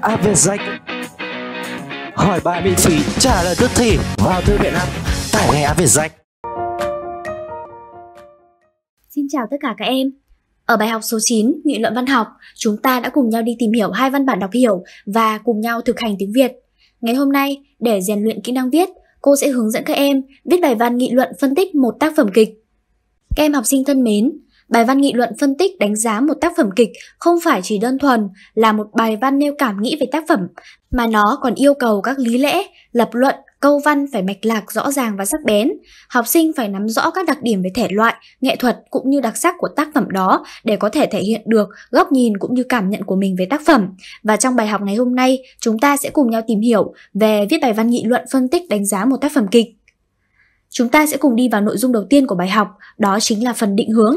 app về danh hỏi bài miễn phí trả lời tức thì vào thư viện app tải ngay app về danh Xin chào tất cả các em ở bài học số 9, nghị luận văn học, chúng ta đã cùng nhau đi tìm hiểu hai văn bản đọc hiểu và cùng nhau thực hành tiếng Việt. Ngày hôm nay, để rèn luyện kỹ năng viết, cô sẽ hướng dẫn các em viết bài văn nghị luận phân tích một tác phẩm kịch. Các em học sinh thân mến, Bài văn nghị luận phân tích đánh giá một tác phẩm kịch không phải chỉ đơn thuần là một bài văn nêu cảm nghĩ về tác phẩm, mà nó còn yêu cầu các lý lẽ, lập luận, câu văn phải mạch lạc rõ ràng và sắc bén. Học sinh phải nắm rõ các đặc điểm về thể loại, nghệ thuật cũng như đặc sắc của tác phẩm đó để có thể thể hiện được góc nhìn cũng như cảm nhận của mình về tác phẩm. Và trong bài học ngày hôm nay, chúng ta sẽ cùng nhau tìm hiểu về viết bài văn nghị luận phân tích đánh giá một tác phẩm kịch. Chúng ta sẽ cùng đi vào nội dung đầu tiên của bài học, đó chính là phần định hướng.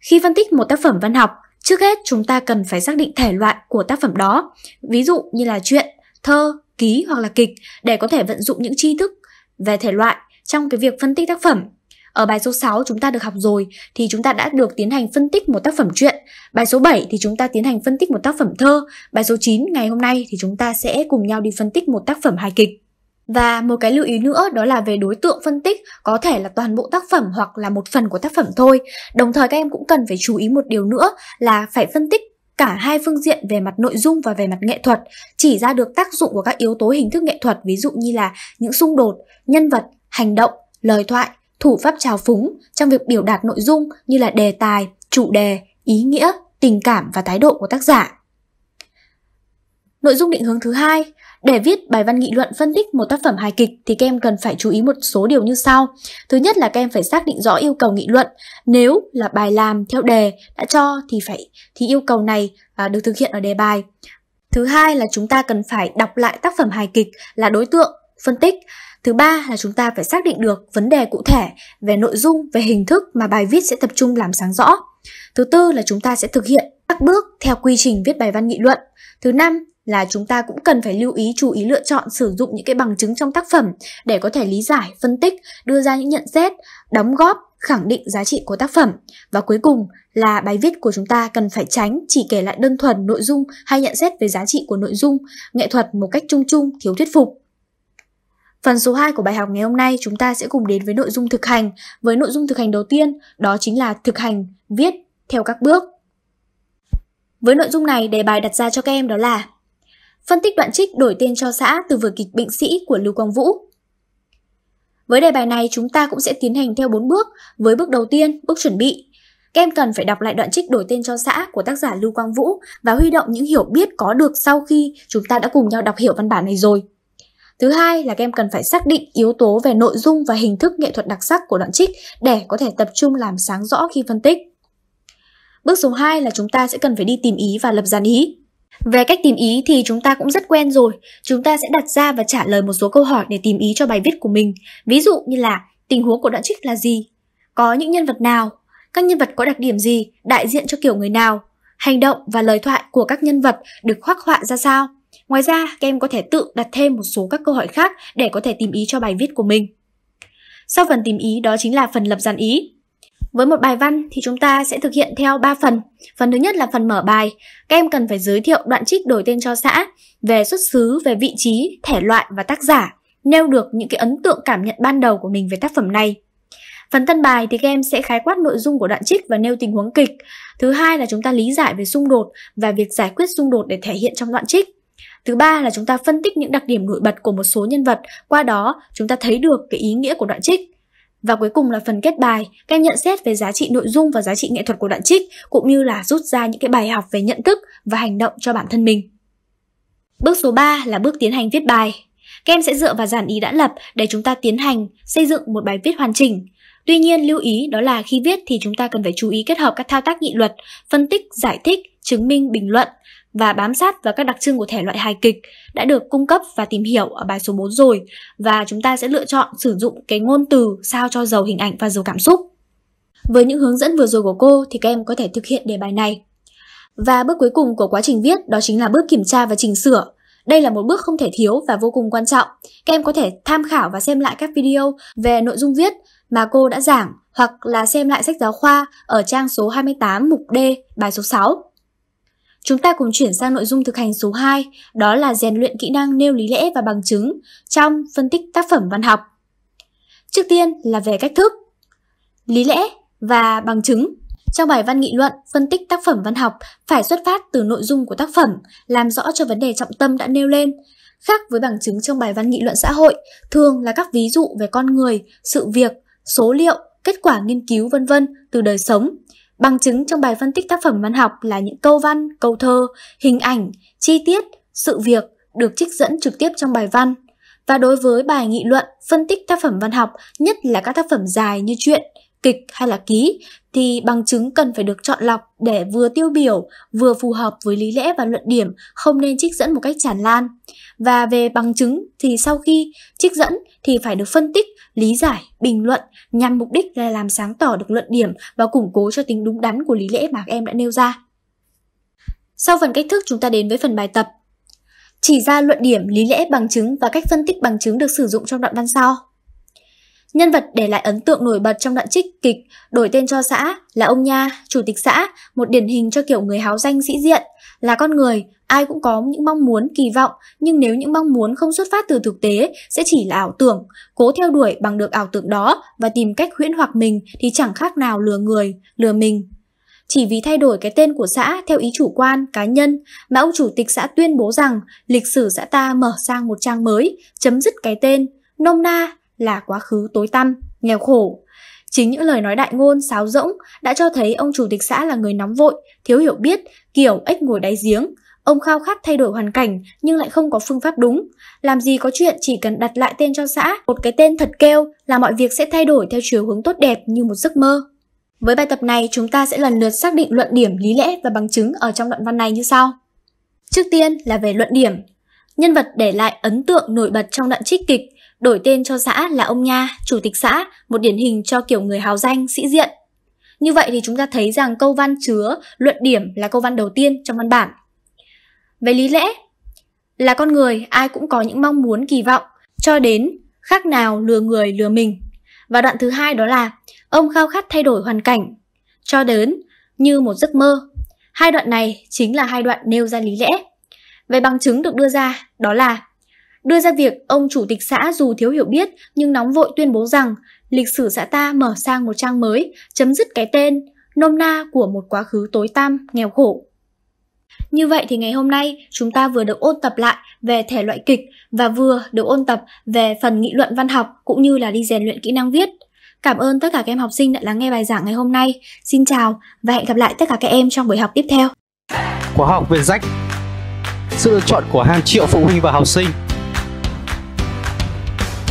Khi phân tích một tác phẩm văn học, trước hết chúng ta cần phải xác định thể loại của tác phẩm đó, ví dụ như là chuyện, thơ, ký hoặc là kịch để có thể vận dụng những tri thức về thể loại trong cái việc phân tích tác phẩm. Ở bài số 6 chúng ta được học rồi thì chúng ta đã được tiến hành phân tích một tác phẩm truyện. Bài số 7 thì chúng ta tiến hành phân tích một tác phẩm thơ. Bài số 9 ngày hôm nay thì chúng ta sẽ cùng nhau đi phân tích một tác phẩm hài kịch. Và một cái lưu ý nữa đó là về đối tượng phân tích, có thể là toàn bộ tác phẩm hoặc là một phần của tác phẩm thôi. Đồng thời các em cũng cần phải chú ý một điều nữa là phải phân tích cả hai phương diện về mặt nội dung và về mặt nghệ thuật, chỉ ra được tác dụng của các yếu tố hình thức nghệ thuật ví dụ như là những xung đột, nhân vật, hành động, lời thoại, thủ pháp trào phúng trong việc biểu đạt nội dung như là đề tài, chủ đề, ý nghĩa, tình cảm và thái độ của tác giả. Nội dung định hướng thứ hai, để viết bài văn nghị luận phân tích một tác phẩm hài kịch thì các em cần phải chú ý một số điều như sau. Thứ nhất là các em phải xác định rõ yêu cầu nghị luận. Nếu là bài làm theo đề đã cho thì phải thì yêu cầu này à, được thực hiện ở đề bài. Thứ hai là chúng ta cần phải đọc lại tác phẩm hài kịch là đối tượng, phân tích. Thứ ba là chúng ta phải xác định được vấn đề cụ thể về nội dung, về hình thức mà bài viết sẽ tập trung làm sáng rõ. Thứ tư là chúng ta sẽ thực hiện các bước theo quy trình viết bài văn nghị luận. Thứ năm là chúng ta cũng cần phải lưu ý chú ý lựa chọn sử dụng những cái bằng chứng trong tác phẩm để có thể lý giải, phân tích, đưa ra những nhận xét, đóng góp, khẳng định giá trị của tác phẩm. Và cuối cùng là bài viết của chúng ta cần phải tránh chỉ kể lại đơn thuần nội dung hay nhận xét về giá trị của nội dung, nghệ thuật một cách chung chung, thiếu thuyết phục. Phần số 2 của bài học ngày hôm nay chúng ta sẽ cùng đến với nội dung thực hành. Với nội dung thực hành đầu tiên đó chính là thực hành viết theo các bước. Với nội dung này đề bài đặt ra cho các em đó là Phân tích đoạn trích đổi tên cho xã từ vở kịch Bệnh sĩ của Lưu Quang Vũ. Với đề bài này chúng ta cũng sẽ tiến hành theo 4 bước, với bước đầu tiên, bước chuẩn bị. Các em cần phải đọc lại đoạn trích đổi tên cho xã của tác giả Lưu Quang Vũ và huy động những hiểu biết có được sau khi chúng ta đã cùng nhau đọc hiểu văn bản này rồi. Thứ hai là các em cần phải xác định yếu tố về nội dung và hình thức nghệ thuật đặc sắc của đoạn trích để có thể tập trung làm sáng rõ khi phân tích. Bước số 2 là chúng ta sẽ cần phải đi tìm ý và lập dàn ý. Về cách tìm ý thì chúng ta cũng rất quen rồi, chúng ta sẽ đặt ra và trả lời một số câu hỏi để tìm ý cho bài viết của mình. Ví dụ như là tình huống của đoạn trích là gì, có những nhân vật nào, các nhân vật có đặc điểm gì, đại diện cho kiểu người nào, hành động và lời thoại của các nhân vật được khoác họa ra sao. Ngoài ra, các em có thể tự đặt thêm một số các câu hỏi khác để có thể tìm ý cho bài viết của mình. Sau phần tìm ý đó chính là phần lập dàn ý. Với một bài văn thì chúng ta sẽ thực hiện theo 3 phần. Phần thứ nhất là phần mở bài. Các em cần phải giới thiệu đoạn trích đổi tên cho xã, về xuất xứ, về vị trí, thể loại và tác giả, nêu được những cái ấn tượng cảm nhận ban đầu của mình về tác phẩm này. Phần thân bài thì các em sẽ khái quát nội dung của đoạn trích và nêu tình huống kịch. Thứ hai là chúng ta lý giải về xung đột và việc giải quyết xung đột để thể hiện trong đoạn trích. Thứ ba là chúng ta phân tích những đặc điểm nổi bật của một số nhân vật, qua đó chúng ta thấy được cái ý nghĩa của đoạn trích. Và cuối cùng là phần kết bài, các em nhận xét về giá trị nội dung và giá trị nghệ thuật của đoạn trích, cũng như là rút ra những cái bài học về nhận thức và hành động cho bản thân mình. Bước số 3 là bước tiến hành viết bài. Các em sẽ dựa vào giản ý đã lập để chúng ta tiến hành xây dựng một bài viết hoàn chỉnh. Tuy nhiên lưu ý đó là khi viết thì chúng ta cần phải chú ý kết hợp các thao tác nghị luật, phân tích, giải thích, chứng minh, bình luận và bám sát vào các đặc trưng của thể loại hài kịch đã được cung cấp và tìm hiểu ở bài số 4 rồi và chúng ta sẽ lựa chọn sử dụng cái ngôn từ sao cho giàu hình ảnh và giàu cảm xúc. Với những hướng dẫn vừa rồi của cô thì các em có thể thực hiện đề bài này. Và bước cuối cùng của quá trình viết đó chính là bước kiểm tra và chỉnh sửa. Đây là một bước không thể thiếu và vô cùng quan trọng. Các em có thể tham khảo và xem lại các video về nội dung viết mà cô đã giảng hoặc là xem lại sách giáo khoa ở trang số 28 mục D bài số 6. Chúng ta cùng chuyển sang nội dung thực hành số 2, đó là rèn luyện kỹ năng nêu lý lẽ và bằng chứng trong phân tích tác phẩm văn học. Trước tiên là về cách thức, lý lẽ và bằng chứng. Trong bài văn nghị luận, phân tích tác phẩm văn học phải xuất phát từ nội dung của tác phẩm, làm rõ cho vấn đề trọng tâm đã nêu lên. Khác với bằng chứng trong bài văn nghị luận xã hội, thường là các ví dụ về con người, sự việc, số liệu, kết quả nghiên cứu vân vân từ đời sống Bằng chứng trong bài phân tích tác phẩm văn học là những câu văn, câu thơ, hình ảnh, chi tiết, sự việc được trích dẫn trực tiếp trong bài văn. Và đối với bài nghị luận, phân tích tác phẩm văn học, nhất là các tác phẩm dài như truyện, kịch hay là ký thì bằng chứng cần phải được chọn lọc để vừa tiêu biểu, vừa phù hợp với lý lẽ và luận điểm, không nên trích dẫn một cách tràn lan. Và về bằng chứng thì sau khi trích dẫn thì phải được phân tích, lý giải, bình luận nhằm mục đích là làm sáng tỏ được luận điểm và củng cố cho tính đúng đắn của lý lẽ mà em đã nêu ra. Sau phần cách thức chúng ta đến với phần bài tập. Chỉ ra luận điểm, lý lẽ bằng chứng và cách phân tích bằng chứng được sử dụng trong đoạn văn sau. Nhân vật để lại ấn tượng nổi bật trong đoạn trích kịch đổi tên cho xã là ông Nha, chủ tịch xã, một điển hình cho kiểu người háo danh sĩ diện, là con người, ai cũng có những mong muốn, kỳ vọng, nhưng nếu những mong muốn không xuất phát từ thực tế sẽ chỉ là ảo tưởng, cố theo đuổi bằng được ảo tưởng đó và tìm cách huyễn hoặc mình thì chẳng khác nào lừa người, lừa mình. Chỉ vì thay đổi cái tên của xã theo ý chủ quan, cá nhân mà ông chủ tịch xã tuyên bố rằng lịch sử xã ta mở sang một trang mới, chấm dứt cái tên, nôm na là quá khứ tối tăm, nghèo khổ. Chính những lời nói đại ngôn, sáo rỗng đã cho thấy ông chủ tịch xã là người nóng vội, thiếu hiểu biết, kiểu ếch ngồi đáy giếng. Ông khao khát thay đổi hoàn cảnh nhưng lại không có phương pháp đúng. Làm gì có chuyện chỉ cần đặt lại tên cho xã, một cái tên thật kêu là mọi việc sẽ thay đổi theo chiều hướng tốt đẹp như một giấc mơ. Với bài tập này, chúng ta sẽ lần lượt xác định luận điểm, lý lẽ và bằng chứng ở trong đoạn văn này như sau. Trước tiên là về luận điểm. Nhân vật để lại ấn tượng nổi bật trong đoạn trích kịch đổi tên cho xã là ông Nha, chủ tịch xã, một điển hình cho kiểu người hào danh, sĩ diện. Như vậy thì chúng ta thấy rằng câu văn chứa luận điểm là câu văn đầu tiên trong văn bản. Về lý lẽ, là con người ai cũng có những mong muốn kỳ vọng cho đến khác nào lừa người lừa mình. Và đoạn thứ hai đó là ông khao khát thay đổi hoàn cảnh cho đến như một giấc mơ. Hai đoạn này chính là hai đoạn nêu ra lý lẽ. Về bằng chứng được đưa ra đó là đưa ra việc ông chủ tịch xã dù thiếu hiểu biết nhưng nóng vội tuyên bố rằng lịch sử xã ta mở sang một trang mới, chấm dứt cái tên, nôm na của một quá khứ tối tăm, nghèo khổ. Như vậy thì ngày hôm nay chúng ta vừa được ôn tập lại về thể loại kịch và vừa được ôn tập về phần nghị luận văn học cũng như là đi rèn luyện kỹ năng viết. Cảm ơn tất cả các em học sinh đã lắng nghe bài giảng ngày hôm nay. Xin chào và hẹn gặp lại tất cả các em trong buổi học tiếp theo. Khóa học về rách Sự lựa chọn của hàng triệu phụ huynh và học sinh